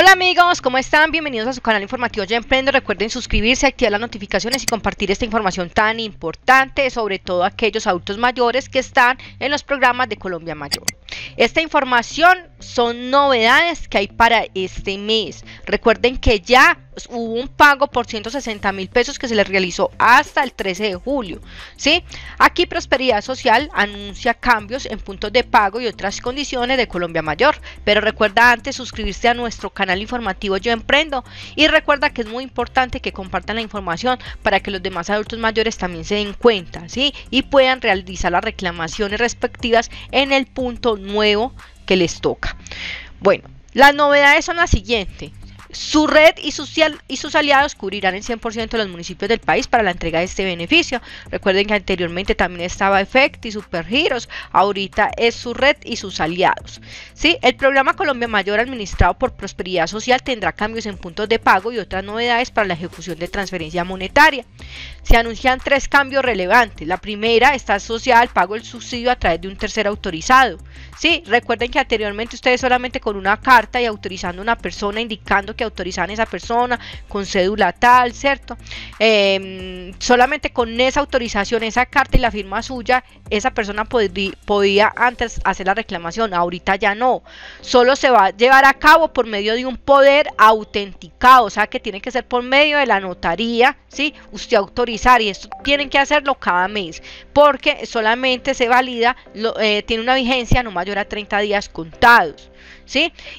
Hola amigos, ¿cómo están? Bienvenidos a su canal informativo Ya Emprendo. Recuerden suscribirse, activar las notificaciones y compartir esta información tan importante, sobre todo aquellos adultos mayores que están en los programas de Colombia Mayor. Esta información son novedades que hay para este mes. Recuerden que ya hubo un pago por 160 mil pesos que se les realizó hasta el 13 de julio. ¿sí? Aquí Prosperidad Social anuncia cambios en puntos de pago y otras condiciones de Colombia Mayor. Pero recuerda antes suscribirse a nuestro canal informativo Yo Emprendo. Y recuerda que es muy importante que compartan la información para que los demás adultos mayores también se den cuenta ¿sí? y puedan realizar las reclamaciones respectivas en el punto nuevo que les toca. Bueno, las novedades son las siguientes. Su red y sus, y sus aliados cubrirán el 100% de los municipios del país para la entrega de este beneficio. Recuerden que anteriormente también estaba Effect y Supergiros, ahorita es su red y sus aliados. ¿Sí? El programa Colombia Mayor administrado por Prosperidad Social tendrá cambios en puntos de pago y otras novedades para la ejecución de transferencia monetaria. Se anuncian tres cambios relevantes. La primera está asociada al pago del subsidio a través de un tercer autorizado. Sí, recuerden que anteriormente ustedes solamente con una carta y autorizando a una persona indicando que autorizaban a esa persona, con cédula tal, ¿cierto? Em, solamente con esa autorización, esa carta y la firma suya, esa persona podía antes hacer la reclamación, ahorita ya no. Solo se va a llevar a cabo por medio de un poder autenticado, o sea que tiene que ser por medio de la notaría, ¿sí? Usted autorizar y esto tienen que hacerlo cada mes, porque solamente se valida, eh, tiene una vigencia no mayor a 30 días contados.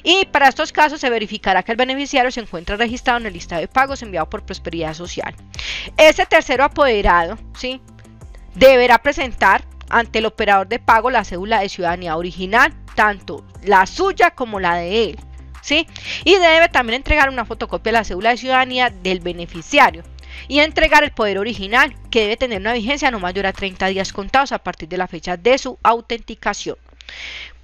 Y para estos casos se verificará que el beneficiario se encuentra registrado en el listado de pagos enviado por Prosperidad Social. Ese tercero apoderado, ¿sí? Deberá presentar ante el operador de pago la cédula de ciudadanía original, tanto la suya como la de él, ¿sí? Y debe también entregar una fotocopia de la cédula de ciudadanía del beneficiario y entregar el poder original, que debe tener una vigencia no mayor a 30 días contados a partir de la fecha de su autenticación.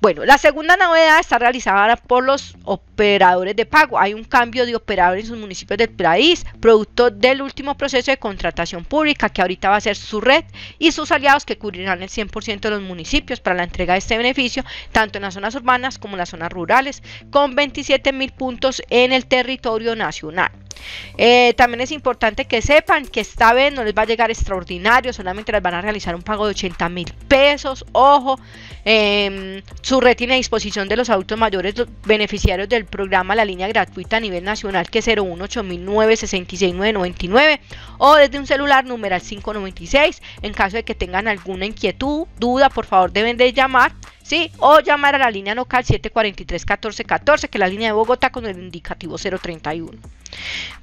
Bueno, la segunda novedad está realizada por los operadores de pago. Hay un cambio de operadores en sus municipios del país, producto del último proceso de contratación pública que ahorita va a ser su red y sus aliados que cubrirán el 100% de los municipios para la entrega de este beneficio, tanto en las zonas urbanas como en las zonas rurales, con 27 mil puntos en el territorio nacional. Eh, también es importante que sepan que esta vez no les va a llegar extraordinario, solamente les van a realizar un pago de 80 mil pesos. Ojo, em, su red tiene a disposición de los adultos mayores beneficiarios del programa la línea gratuita a nivel nacional que es 018.966.999 o desde un celular numeral 596. En caso de que tengan alguna inquietud, duda, por favor deben de llamar. ¿sí? O llamar a la línea local 743-1414, que es la línea de Bogotá con el indicativo 031.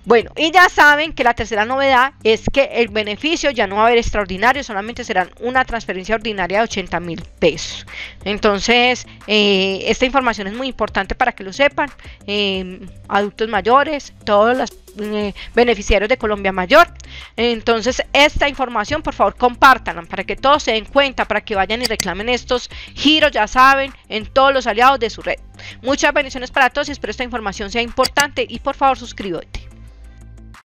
Bueno, y ya saben que la tercera novedad es que el beneficio ya no va a haber extraordinario, solamente serán una transferencia ordinaria de 80 mil pesos. Entonces, eh, esta información es muy importante para que lo sepan. Em, adultos mayores, todos los eh, beneficiarios de Colombia Mayor. Entonces, esta información, por favor, compártanla para que todos se den cuenta, para que vayan y reclamen estos giros, ya saben, en todos los aliados de su red. Muchas bendiciones para todos espero esta información sea importante y por favor suscríbete.